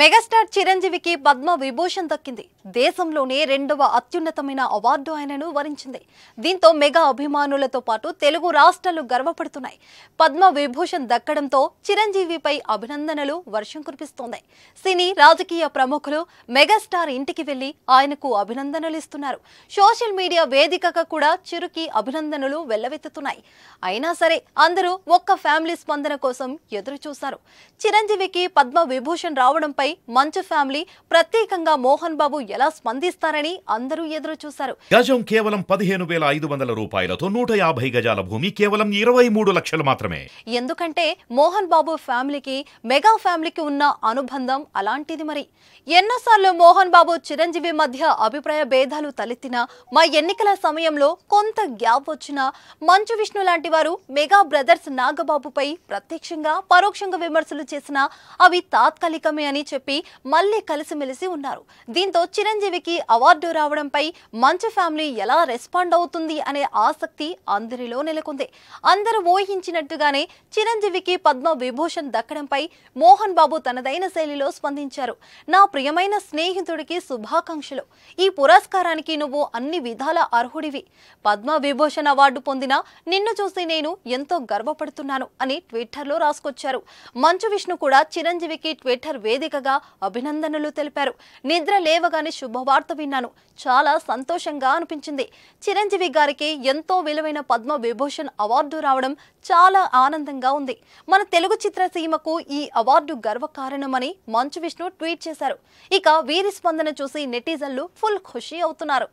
megastar చిరంజీవికి పద్మ విభూషణ్ దక్కింది దేశంలోనే రెండవ అత్యున్నతమైన అవార్డు ఆయనను వరించింది దీంతో మెగా అభిమానులతో పాటు తెలుగు రాష్ట్రాలు గర్వపడుతున్నాయి పద్మ విభూషణ్ దక్కడంతో చిరంజీవిపై అభినందనలు వర్షం కురిపిస్తోంది సినీ రాజకీయ ప్రముఖులు మెగాస్టార్ ఇంటికి వెళ్లి ఆయనకు అభినందనలు ఇస్తున్నారు సోషల్ మీడియా వేదికగా కూడా చిరుకి అభినందనలు వెల్లవెత్తుతున్నాయి అయినా సరే అందరూ ఒక్క ఫ్యామిలీ స్పందన కోసం ఎదురు చూశారు చిరంజీవికి పద్మ విభూషణ్ రావడంపై ఘటనపై మంచు ఫ్యామిలీ ప్రత్యేకంగా మోహన్ బాబు ఎలా స్పందిస్తారని అందరూ ఎదురు చూశారు గజం కేవలం పదిహేను వేల ఐదు వందల రూపాయలతో నూట యాభై గజాల భూమి కేవలం ఇరవై మూడు లక్షలు మాత్రమే ఎందుకంటే మోహన్ బాబు ఫ్యామిలీకి మెగా ఫ్యామిలీకి ఉన్న అనుబంధం అలాంటిది మరి ఎన్నోసార్లు మోహన్ బాబు చిరంజీవి మధ్య అభిప్రాయ భేదాలు తలెత్తినా మా ఎన్నికల సమయంలో కొంత గ్యాప్ వచ్చినా మంచు విష్ణు లాంటి వారు మెగా బ్రదర్స్ నాగబాబుపై ప్రత్యక్షంగా పరోక్షంగా విమర్శలు చేసినా అవి తాత్కాలికమే అని చెప్పి మళ్లీ కలిసిమెలిసి ఉన్నారు దీంతో చిరంజీవికి అవార్డు రావడంపై మంచు ఫ్యామిలీ ఎలా రెస్పాండ్ అవుతుంది అనే ఆసక్తి అందరిలో నెలకొంది అందరూ ఊహించినట్టుగానే చిరంజీవికి పద్మ విభూషణ్ దక్కడంపై మోహన్ బాబు తనదైన శైలిలో స్పందించారు నా ప్రియమైన స్నేహితుడికి శుభాకాంక్షలు ఈ పురస్కారానికి నువ్వు అన్ని విధాల అర్హుడివి పద్మ విభూషణ్ అవార్డు పొందిన నిన్ను చూసి నేను ఎంతో గర్వపడుతున్నాను అని ట్విట్టర్లో రాసుకొచ్చారు మంచు విష్ణు కూడా చిరంజీవికి ట్విట్టర్ వేదికగా ఉండగా అభినందనలు తెలిపారు నిద్ర లేవగానే శుభవార్త విన్నాను చాలా సంతోషంగా అనిపించింది చిరంజీవి గారికి ఎంతో విలువైన పద్మ విభూషణ్ అవార్డు రావడం చాలా ఆనందంగా ఉంది మన తెలుగు చిత్రసీమకు ఈ అవార్డు గర్వకారణమని మంచు విష్ణు ట్వీట్ చేశారు ఇక వీరి స్పందన చూసి నెటిజన్లు ఫుల్ ఖుషి అవుతున్నారు